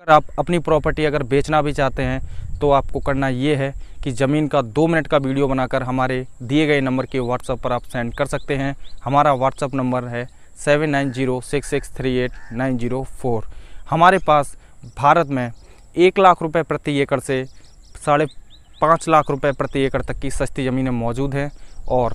अगर आप अपनी प्रॉपर्टी अगर बेचना भी चाहते हैं तो आपको करना ये है कि ज़मीन का दो मिनट का वीडियो बनाकर हमारे दिए गए नंबर के व्हाट्सएप पर आप सेंड कर सकते हैं हमारा व्हाट्सएप नंबर है seven nine zero six six three eight nine zero four हमारे पास भारत में एक लाख रुपए प्रति एकड़ से साढ़े पाँच लाख रुपए प्रति एकड़ तक की सस्ती ज़मीनें मौजूद हैं और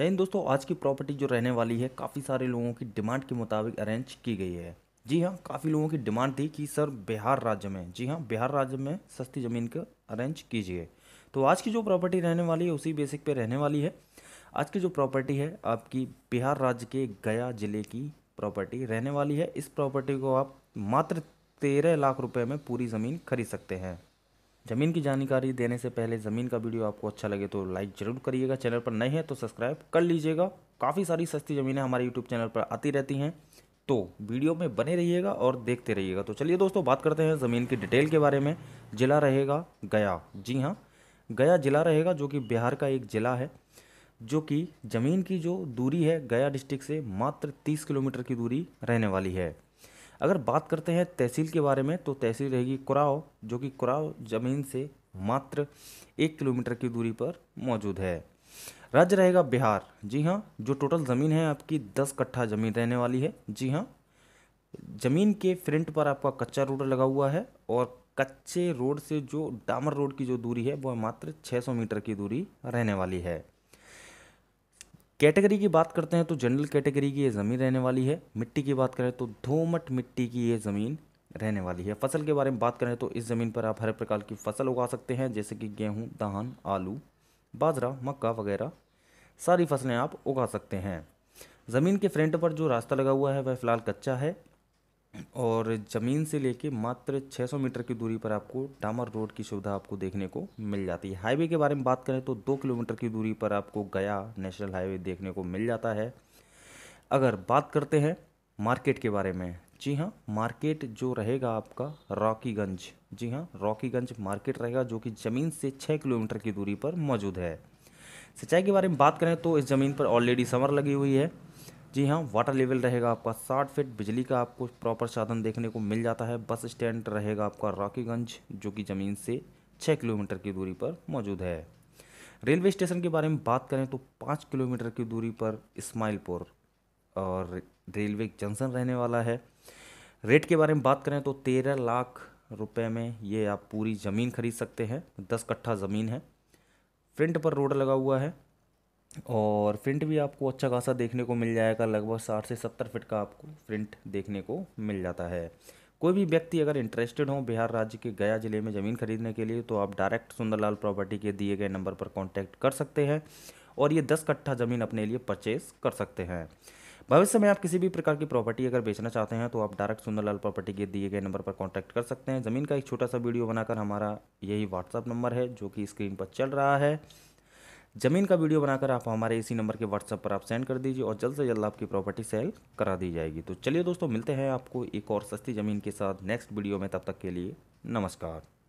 जय दोस्तों आज की प्रॉपर्टी जो रहने वाली है काफ़ी सारे लोगों की डिमांड के मुताबिक अरेंज की गई है जी हाँ काफ़ी लोगों की डिमांड थी कि सर बिहार राज्य में जी हाँ बिहार राज्य में सस्ती ज़मीन का अरेंज कीजिए तो आज की जो प्रॉपर्टी रहने वाली है उसी बेसिक पे रहने वाली है आज की जो प्रॉपर्टी है आपकी बिहार राज्य के गया ज़िले की प्रॉपर्टी रहने वाली है इस प्रॉपर्टी को आप मात्र तेरह लाख रुपये में पूरी ज़मीन खरीद सकते हैं ज़मीन की जानकारी देने से पहले ज़मीन का वीडियो आपको अच्छा लगे तो लाइक ज़रूर करिएगा चैनल पर नए हैं तो सब्सक्राइब कर लीजिएगा काफ़ी सारी सस्ती ज़मीनें हमारे यूट्यूब चैनल पर आती रहती हैं तो वीडियो में बने रहिएगा और देखते रहिएगा तो चलिए दोस्तों बात करते हैं ज़मीन की डिटेल के बारे में ज़िला रहेगा गया जी हाँ गया ज़िला रहेगा जो कि बिहार का एक ज़िला है जो कि ज़मीन की जो दूरी है गया डिस्ट्रिक्ट से मात्र तीस किलोमीटर की दूरी रहने वाली है अगर बात करते हैं तहसील के बारे में तो तहसील रहेगी कुराव जो कि कुराव ज़मीन से मात्र एक किलोमीटर की दूरी पर मौजूद है राज्य रहेगा बिहार जी हाँ जो टोटल ज़मीन है आपकी दस कट्ठा ज़मीन रहने वाली है जी हाँ ज़मीन के फ्रंट पर आपका कच्चा रोड लगा हुआ है और कच्चे रोड से जो डामर रोड की जो दूरी है वह मात्र 600 मीटर की दूरी रहने वाली है कैटेगरी की बात करते हैं तो जनरल कैटेगरी की ये ज़मीन रहने वाली है मिट्टी की बात करें तो धोमट मिट्टी की ये ज़मीन रहने वाली है फसल के बारे में बात करें तो इस ज़मीन पर आप हर प्रकार की फसल उगा सकते हैं जैसे कि गेहूँ धान आलू बाजरा मक्का वगैरह सारी फसलें आप उगा सकते हैं ज़मीन के फ्रंट पर जो रास्ता लगा हुआ है वह फ़िलहाल कच्चा है और ज़मीन से लेके मात्र 600 मीटर की दूरी पर आपको डामर रोड की सुविधा आपको देखने को मिल जाती है हाईवे के बारे में बात करें तो दो किलोमीटर की दूरी पर आपको गया नेशनल हाईवे देखने को मिल जाता है अगर बात करते हैं मार्केट के बारे में जी हाँ मार्केट जो रहेगा आपका रॉकीगंज जी हाँ रॉकीगंज मार्केट रहेगा जो कि ज़मीन से छः किलोमीटर की दूरी पर मौजूद है सिंचाई के बारे में बात करें तो इस ज़मीन पर ऑलरेडी समर लगी हुई है जी हाँ वाटर लेवल रहेगा आपका साठ फीट बिजली का आपको प्रॉपर साधन देखने को मिल जाता है बस स्टैंड रहेगा आपका रॉकीगंज जो कि ज़मीन से छः किलोमीटर की दूरी पर मौजूद है रेलवे स्टेशन के बारे में बात करें तो पाँच किलोमीटर की दूरी पर इस्माइलपुर और रेलवे जंक्शन रहने वाला है रेट के बारे में बात करें तो तेरह लाख रुपए में ये आप पूरी ज़मीन खरीद सकते हैं दस कट्ठा ज़मीन है फ्रंट पर रोड लगा हुआ है और प्रिंट भी आपको अच्छा खासा देखने को मिल जाएगा लगभग साठ से सत्तर फिट का आपको प्रिंट देखने को मिल जाता है कोई भी व्यक्ति अगर इंटरेस्टेड हो बिहार राज्य के गया ज़िले में ज़मीन खरीदने के लिए तो आप डायरेक्ट सुंदरलाल प्रॉपर्टी के दिए गए नंबर पर कॉन्टैक्ट कर सकते हैं और ये दस कट्ठा ज़मीन अपने लिए परचेस कर सकते हैं भविष्य में आप किसी भी प्रकार की प्रॉपर्टी अगर बेचना चाहते हैं तो आप डायरेक्ट सुंदरलाल प्रॉपर्टी के दिए गए नंबर पर कॉन्टैक्ट कर सकते हैं ज़मीन का एक छोटा सा वीडियो बनाकर हमारा यही व्हाट्सअप नंबर है जो कि स्क्रीन पर चल रहा है ज़मीन का वीडियो बनाकर आप हमारे इसी नंबर के व्हाट्सएप पर आप सेंड कर दीजिए और जल्द से जल्द आपकी प्रॉपर्टी सेल करा दी जाएगी तो चलिए दोस्तों मिलते हैं आपको एक और सस्ती ज़मीन के साथ नेक्स्ट वीडियो में तब तक के लिए नमस्कार